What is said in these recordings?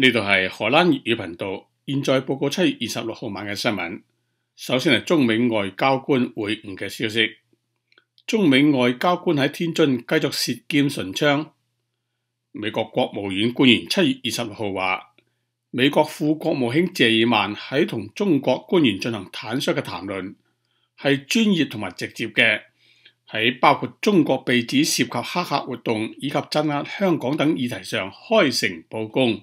呢度系荷兰粤语频道。现在报告七月二十六号晚嘅新闻。首先系中美外交官会晤嘅消息。中美外交官喺天津继续舌剑唇枪。美国国务院官员七月二十六号话，美国副国务卿谢尔曼喺同中国官员进行坦率嘅谈论，系专业同埋直接嘅，喺包括中国被指涉及黑客活动以及镇压香港等议题上开诚布公。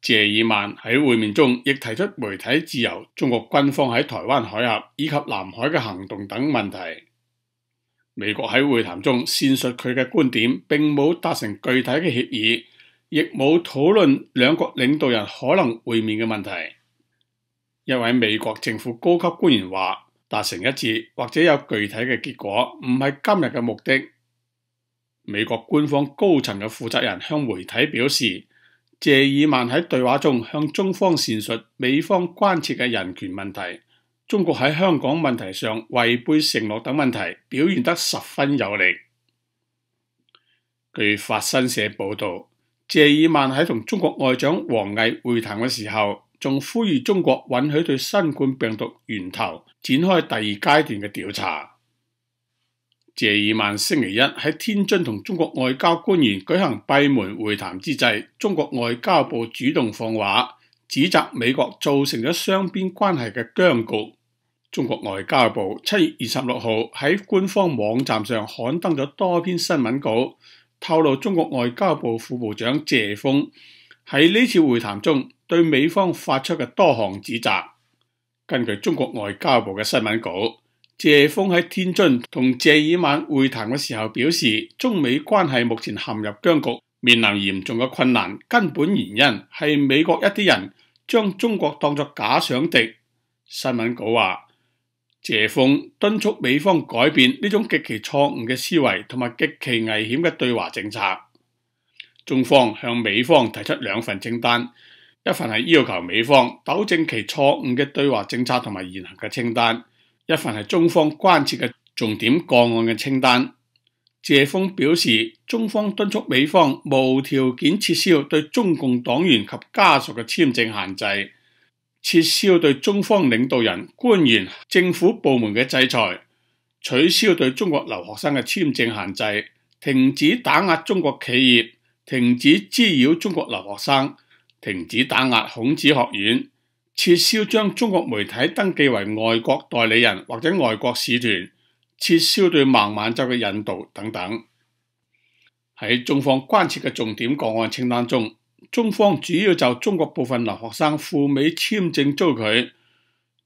谢尔曼喺会面中亦提出媒体自由、中国军方喺台湾海峡以及南海嘅行动等问题。美国喺会谈中阐述佢嘅观点，并冇达成具体嘅协议，亦冇讨论两国领导人可能会面嘅问题。一位美国政府高级官员话：达成一致或者有具体嘅结果唔系今日嘅目的。美国官方高层嘅负责人向媒体表示。谢尔曼喺对话中向中方阐述美方关切嘅人权问题、中国喺香港问题上违背承诺等问题，表现得十分有力。据法新社报道，谢尔曼喺同中国外长王毅会谈嘅时候，仲呼吁中国允许对新冠病毒源头展开第二阶段嘅调查。谢尔曼星期一喺天津同中国外交官员举行闭门会谈之际，中国外交部主动放话，指责美国造成咗双边关系嘅僵局。中国外交部七月二十六号喺官方网站上刊登咗多篇新闻稿，透露中国外交部副部长谢峰喺呢次会谈中对美方发出嘅多项指责。根据中国外交部嘅新闻稿。谢峰喺天津同谢尔曼会谈嘅时候表示，中美关系目前陷入僵局，面临严重嘅困难。根本原因系美国一啲人将中国当作假想敌。新闻稿话，谢峰敦促美方改变呢种极其错误嘅思维同埋极其危险嘅对华政策。中方向美方提出两份清单，一份系要求美方纠正其错误嘅对华政策同埋言行嘅清单。一份系中方关切嘅重点个案嘅清单。谢峰表示，中方敦促美方无条件撤销对中共党员及家属嘅签证限制，撤销对中方领导人、官员、政府部门嘅制裁，取消对中国留学生嘅签证限制，停止打压中国企业，停止滋扰中国留学生，停止打压孔子学院。撤销将中国媒体登记为外国代理人或者外国使团，撤销对孟晚舟嘅引渡等等。喺中方关切嘅重点个案清单中，中方主要就中国部分留学生赴美签证遭拒、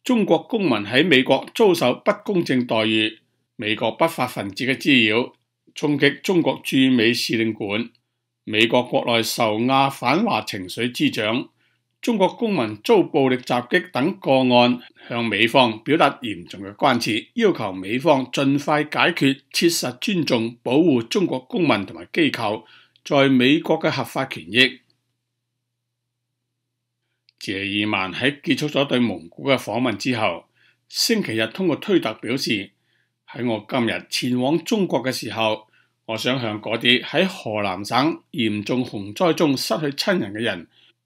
中国公民喺美国遭受不公正待遇、美国不法分子嘅滋扰、冲击中国驻美使领馆、美国国内受亚反华情绪滋长。中国公民遭暴力袭击等个案，向美方表达严重嘅关切，要求美方尽快解决，切实尊重、保护中国公民同埋机构在美国嘅合法权益。谢尔曼喺结束咗对蒙古嘅访问之后，星期日通过推特表示：喺我今日前往中国嘅时候，我想向嗰啲喺河南省严重洪灾中失去亲人嘅人。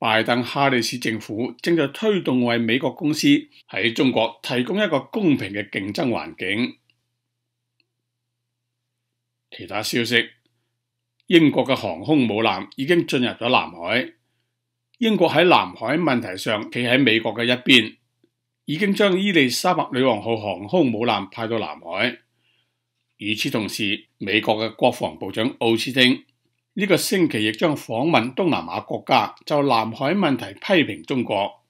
拜登哈里斯政府正在推动为美国公司喺中国提供一个公平嘅竞争环境。其他消息，英国嘅航空母舰已经进入咗南海。英国喺南海问题上企喺美国嘅一边，已经将伊丽莎白女王号航空母舰派到南海。与此同时，美国嘅国防部长奥斯汀。呢個星期亦將訪問東南亞國家，就南海問題批評中國。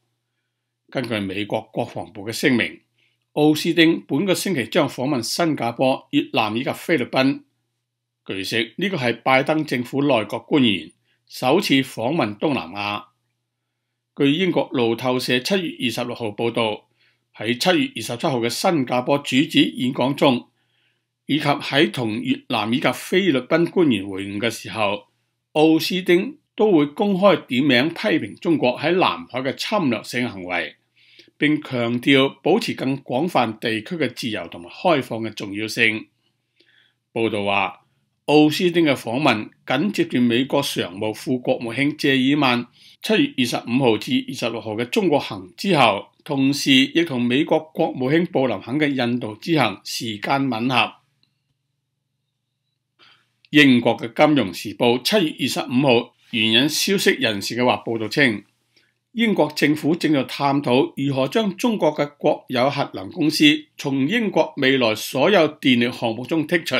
根據美國國防部嘅聲明，奧斯丁本個星期將訪問新加坡、越南以及菲律賓。據悉，呢個係拜登政府內閣官員首次訪問東南亞。據英國路透社七月二十六號報導，喺七月二十七號嘅新加坡主旨演講中。以及喺同越南以及菲律宾官员会晤嘅时候，奥斯丁都会公开点名批评中国喺南海嘅侵略性行为，并强调保持更广泛地区嘅自由同埋开放嘅重要性。报道话，奥斯丁嘅访问紧接住美国常务副国务卿谢尔曼七月二十五号至二十六号嘅中国行之后，同时亦同美国国务卿布林肯嘅印度之行时间吻合。英国嘅《金融时报》七月二十五号援引消息人士嘅话报道称，英国政府正在探讨如何将中国嘅国有核能公司从英国未来所有电力项目中剔除，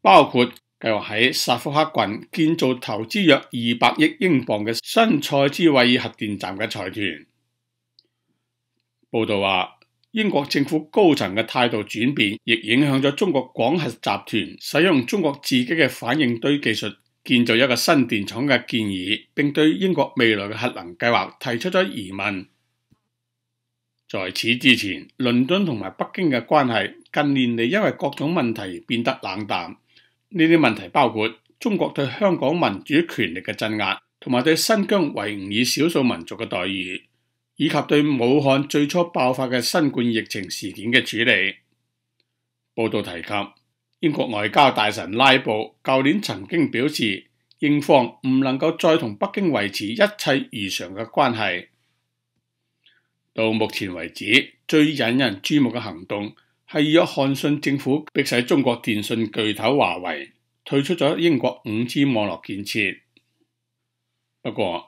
包括计划喺萨福克郡建造投资约二百亿英镑嘅新塞兹韦尔核电站嘅财团。报道话。英国政府高层嘅态度转变，亦影响咗中国广核集团使用中国自己嘅反应堆技术建造一个新电厂嘅建议，并对英国未来嘅核能计划提出咗疑问。在此之前，伦敦同埋北京嘅关系近年嚟因为各种问题变得冷淡，呢啲问题包括中国对香港民主权力嘅镇压，同埋对新疆维吾尔少数民族嘅待遇。以及对武汉最初爆发嘅新冠疫情事件嘅处理报道提及，英国外交大臣拉布旧年曾经表示，英方唔能够再同北京维持一切如常嘅关系。到目前为止，最引人注目嘅行动系约翰逊政府迫使中国电信巨头华为退出咗英国五 G 网络建设。不过，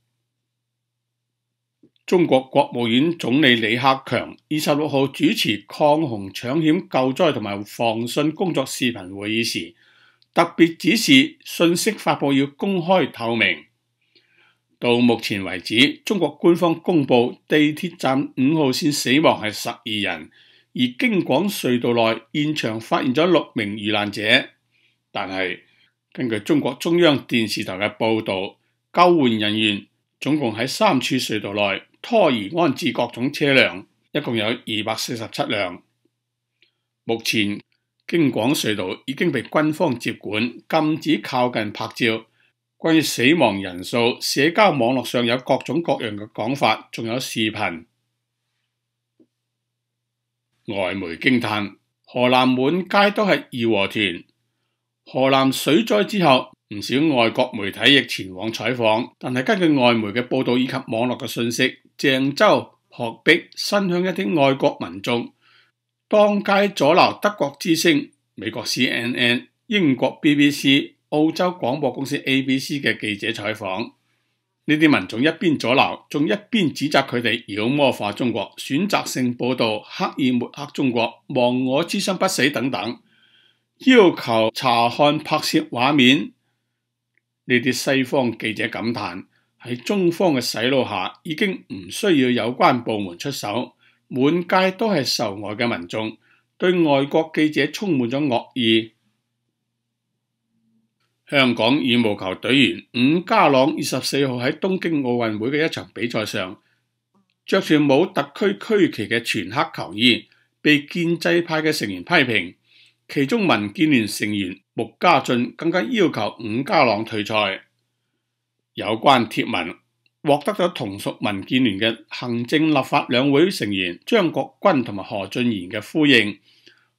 中国国务院总理李克强二十六号主持抗洪抢险救灾同埋防汛工作视频会议时，特别指示信息发布要公开透明。到目前为止，中国官方公布地铁站五号线死亡系十二人，而京广隧道内现场发现咗六名遇难者。但系根据中国中央电视台嘅报道，救援人员总共喺三处隧道内。拖移安置各種車輛，一共有二百四十七輛。目前京广隧道已經被軍方接管，禁止靠近拍照。關於死亡人數，社交網絡上有各種各樣嘅講法，仲有視頻。外媒驚叹：河南滿街都係義和团。河南水災之後，唔少外國媒體亦前往採訪，但係根據外媒嘅報導以及網絡嘅信息。郑州鹤壁新乡一啲爱国民众当街阻挠德国之星、美国 CNN、英国 BBC、澳洲广播公司 ABC 嘅记者采访，呢啲民众一边阻挠，仲一边指责佢哋妖魔化中国、选择性报道、刻意抹黑中国、忘我之心不死等等，要求查看拍摄画面。呢啲西方记者感叹。喺中方嘅洗腦下，已經唔需要有關部門出手，滿街都係受外嘅民眾對外國記者充滿咗惡意。香港羽毛球隊員伍家朗二十四號喺東京奧運會嘅一場比賽上，着住冇特區區旗嘅全黑球衣，被建制派嘅成員批評，其中民建聯成員穆家俊更加要求伍家朗退賽。有关贴文获得咗同属民建联嘅行政立法两会成员张国军同埋何俊贤嘅呼应，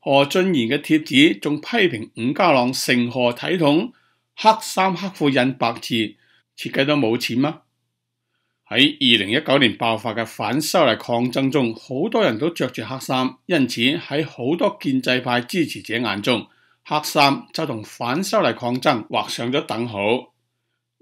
何俊贤嘅帖子仲批评伍家朗成何体统，黑衫黑裤印白字，设计到冇钱吗？喺二零一九年爆发嘅反修例抗争中，好多人都着住黑衫，因此喺好多建制派支持者眼中，黑衫就同反修例抗争画上咗等号。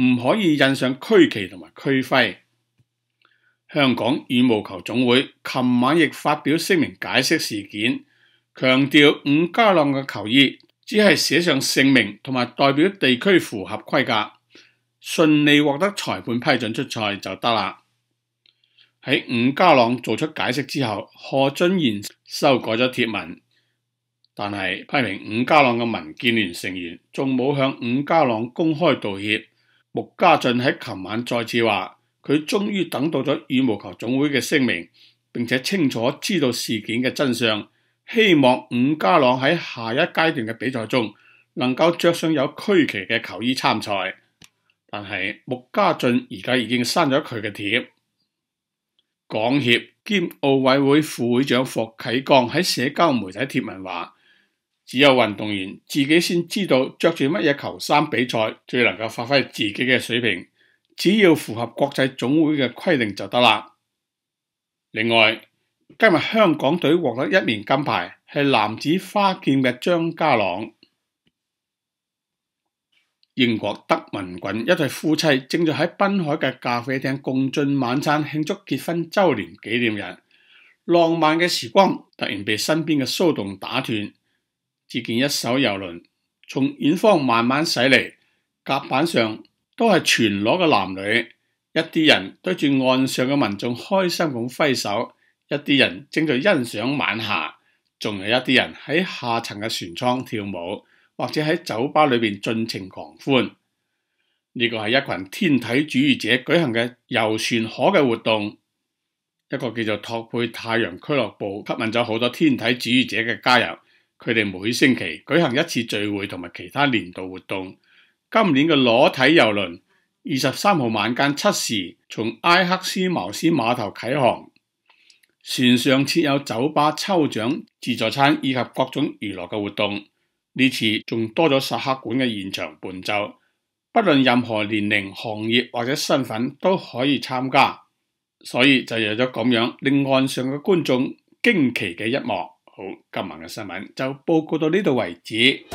唔可以印上區旗同埋區徽。香港羽毛球总会琴晚亦发表声明解释事件，强调伍家朗嘅球衣只系写上姓名同埋代表地区符合规格，顺利获得裁判批准出赛就得啦。喺伍家朗做出解释之后，贺俊贤修改咗贴文，但系批评伍家朗嘅民建联成员仲冇向伍家朗公开道歉。穆家俊喺琴晚再次话，佢终于等到咗羽毛球总会嘅声明，并且清楚知道事件嘅真相。希望伍家朗喺下一阶段嘅比赛中能够着上有区旗嘅球衣参赛。但系穆家俊而家已经删咗佢嘅帖。港协兼奥委会副会长霍启刚喺社交媒体贴文话。只有运动员自己先知道着住乜嘢球衫比赛最能够发挥自己嘅水平，只要符合国际总会嘅规定就得啦。另外，今日香港队获得一面金牌系男子花剑嘅张家朗。英国德文郡一对夫妻正在喺滨海嘅咖啡厅共进晚餐，庆祝结婚周年纪念日。浪漫嘅时光突然被身边嘅骚动打断。只见一艘游轮从远方慢慢驶嚟，甲板上都系全裸嘅男女，一啲人对住岸上嘅民众开心咁挥手，一啲人正在欣赏晚霞，仲有一啲人喺下层嘅船舱跳舞，或者喺酒吧里边尽情狂欢。呢个系一群天体主义者举行嘅游船河嘅活动，一个叫做托佩太阳俱乐部吸引咗好多天体主义者嘅加入。佢哋每星期舉行一次聚會同埋其他年度活動。今年嘅裸體遊輪二十三號晚間七時從埃克斯茅斯碼頭启航，船上設有酒吧、抽獎、自助餐以及各種娛樂嘅活動。呢次仲多咗薩克馆嘅現場伴奏，不論任何年齡、行業或者身份都可以參加，所以就有咗咁樣令岸上嘅觀眾驚奇嘅一幕。好，今晚嘅新聞就報告到呢度為止。